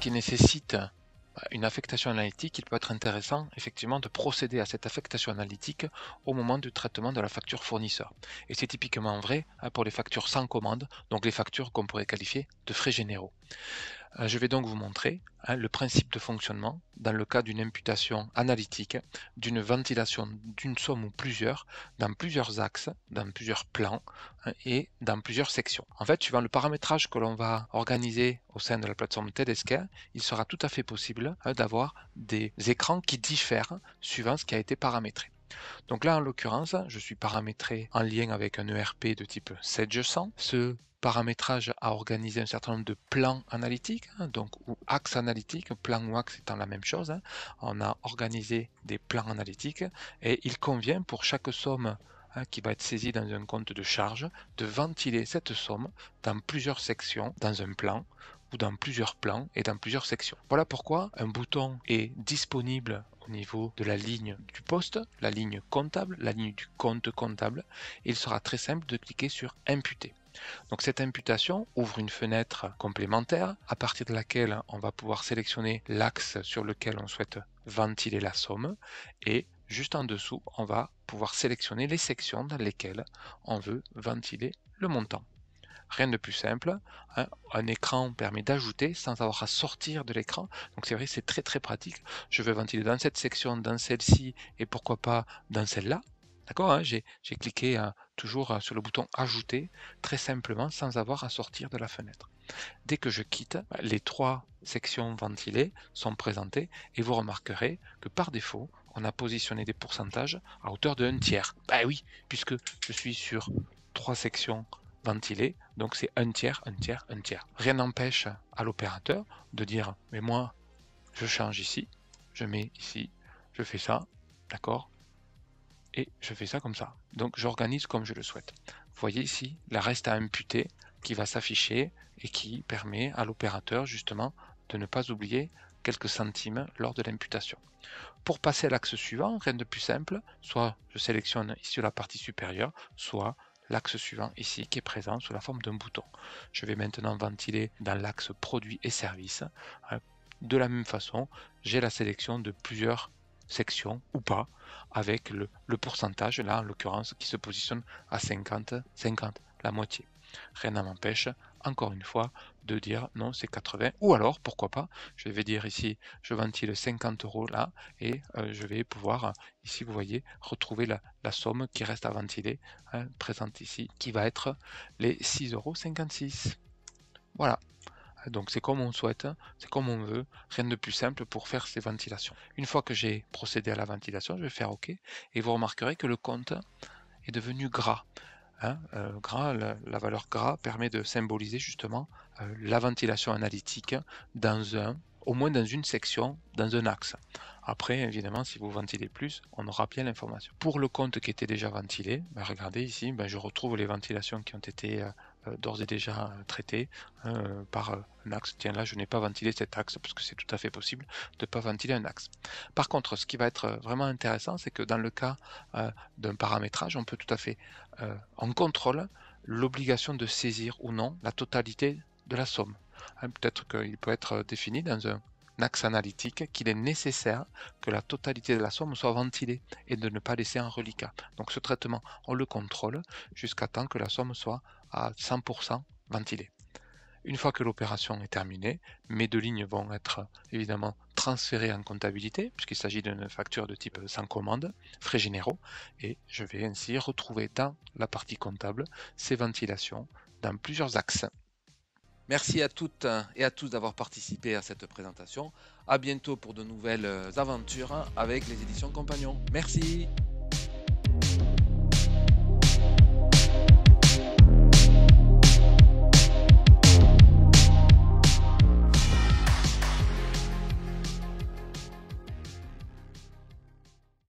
qui nécessite euh, une affectation analytique, il peut être intéressant effectivement de procéder à cette affectation analytique au moment du traitement de la facture fournisseur. Et c'est typiquement vrai hein, pour les factures sans commande, donc les factures qu'on pourrait qualifier de frais généraux. Euh, je vais donc vous montrer hein, le principe de fonctionnement dans le cas d'une imputation analytique, d'une ventilation d'une somme ou plusieurs dans plusieurs axes, dans plusieurs plans hein, et dans plusieurs sections. En fait, suivant le paramétrage que l'on va organiser au sein de la plateforme TEDesca, il sera tout à fait possible hein, d'avoir des écrans qui diffèrent suivant ce qui a été paramétré. Donc là, en l'occurrence, je suis paramétré en lien avec un ERP de type Sage 100. Ce paramétrage a organisé un certain nombre de plans analytiques, hein, donc ou axes analytiques, plan ou axe étant la même chose. Hein. On a organisé des plans analytiques et il convient pour chaque somme hein, qui va être saisie dans un compte de charge de ventiler cette somme dans plusieurs sections dans un plan ou dans plusieurs plans et dans plusieurs sections. Voilà pourquoi un bouton est disponible niveau de la ligne du poste, la ligne comptable, la ligne du compte comptable. Il sera très simple de cliquer sur Imputer. Donc cette imputation ouvre une fenêtre complémentaire à partir de laquelle on va pouvoir sélectionner l'axe sur lequel on souhaite ventiler la somme et juste en dessous on va pouvoir sélectionner les sections dans lesquelles on veut ventiler le montant. Rien de plus simple. Hein. Un écran permet d'ajouter sans avoir à sortir de l'écran. Donc c'est vrai, c'est très très pratique. Je veux ventiler dans cette section, dans celle-ci et pourquoi pas dans celle-là. D'accord hein. J'ai cliqué hein, toujours euh, sur le bouton Ajouter, très simplement, sans avoir à sortir de la fenêtre. Dès que je quitte, bah, les trois sections ventilées sont présentées et vous remarquerez que par défaut, on a positionné des pourcentages à hauteur de 1 tiers. Bah ben oui, puisque je suis sur trois sections ventilé, donc c'est un tiers, un tiers, un tiers. Rien n'empêche à l'opérateur de dire mais moi je change ici, je mets ici, je fais ça, d'accord Et je fais ça comme ça. Donc j'organise comme je le souhaite. Vous voyez ici la reste à imputer qui va s'afficher et qui permet à l'opérateur justement de ne pas oublier quelques centimes lors de l'imputation. Pour passer à l'axe suivant, rien de plus simple, soit je sélectionne ici la partie supérieure, soit l'axe suivant ici qui est présent sous la forme d'un bouton. Je vais maintenant ventiler dans l'axe produits et services. Hein. De la même façon, j'ai la sélection de plusieurs sections ou pas avec le, pourcentage là en l'occurrence qui se positionne à 50 50 la moitié rien ne m'empêche encore une fois, de dire non, c'est 80. Ou alors, pourquoi pas, je vais dire ici, je ventile 50 euros là, et euh, je vais pouvoir, euh, ici, vous voyez, retrouver la, somme qui reste à ventiler, hein, présente ici, qui va être les 6,56 euros. Voilà. Donc c'est comme on souhaite, c'est comme on veut, rien de plus simple pour faire ces ventilations. Une fois que j'ai procédé à la ventilation, je vais faire OK, et vous remarquerez que le compte est devenu gras. Hein, euh, la, valeur gras permet de symboliser justement euh, la ventilation analytique dans un, au moins dans une section, dans un axe. Après, évidemment, si vous ventilez plus, on aura bien l'information. Pour le compte qui était déjà ventilé, ben, regardez ici, ben, je retrouve les ventilations qui ont été euh, euh, d'ores et déjà euh, traité euh, par un axe. Tiens là, je n'ai pas ventilé cet axe parce que c'est tout à fait possible de ne pas ventiler un axe. Par contre, ce qui va être vraiment intéressant, c'est que dans le cas d'un paramétrage, on peut tout à fait en contrôle l'obligation de saisir ou non la totalité de la somme. Hein, peut-être qu'il peut être défini dans un axe analytique qu'il est nécessaire que la totalité de la somme soit ventilée et de ne pas laisser un reliquat. Donc ce traitement, on le contrôle jusqu'à temps que la somme soit à 100% ventilé. Une fois que l'opération est terminée, mes deux lignes vont être évidemment transférées en comptabilité, puisqu'il s'agit d'une facture de type sans commande, frais généraux, et je vais ainsi retrouver dans la partie comptable ces ventilations dans plusieurs axes. Merci à toutes et à tous d'avoir participé à cette présentation. A bientôt pour de nouvelles aventures avec les éditions Compagnons. Merci.